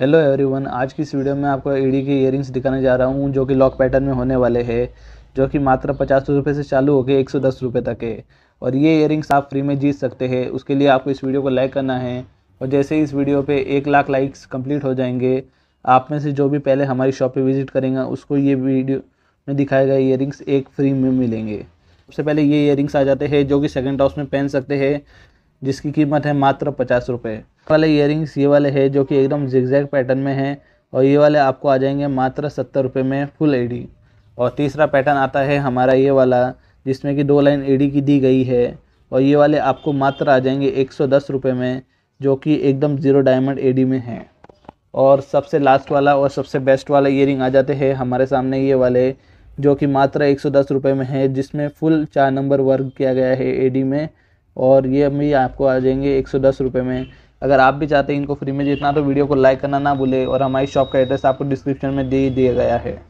hello everyone आज की इस वीडियो में आपको ईडी के ईयरिंग्स दिखाने जा रहा हूँ जो कि लॉक पैटर्न में होने वाले हैं जो कि मात्र पचास रुपये से चालू होकर एक सौ दस रुपये तक है और ये ईयरिंग्स आप फ्री में जीत सकते हैं उसके लिए आपको इस वीडियो को लाइक करना है और जैसे ही इस वीडियो पर एक लाख लाइक्स कम्प्लीट हो जाएंगे आप में से जो भी पहले हमारी शॉप पर विजिट करेंगे उसको ये वीडियो में दिखाए गए ईयरिंग्स एक फ्री में मिलेंगे सबसे पहले ये ईयरिंग्स आ जाते हैं जो कि सेकेंड हाउस में पहन सकते हैं जिसकी कीमत है मात्र पचास रुपये वाले ईयरिंग्स ये वाले है जो कि एकदम जिगजैग पैटर्न में है और ये वाले आपको आ जाएंगे मात्र सत्तर रुपये में फुल एडी और तीसरा पैटर्न आता है हमारा ये वाला जिसमें कि दो लाइन एडी की दी गई है और ये वाले आपको मात्र आ जाएंगे एक सौ दस रुपये में जो कि एकदम ज़ीरो डायमंड एडी में है और सबसे लास्ट वाला और सबसे बेस्ट वाला ईयर आ जाते हैं हमारे सामने ये वाले जो कि मात्र एक सौ दस रुपये में है जिसमें फुल चार नंबर वर्क किया गया है एडी में और ये भी आपको आ जाएंगे एक सौ दस रुपये में अगर आप भी चाहते हैं इनको फ्री में जितना तो वीडियो को लाइक करना ना भूले और हमारी शॉप का एड्रेस आपको डिस्क्रिप्शन में दे दिया गया है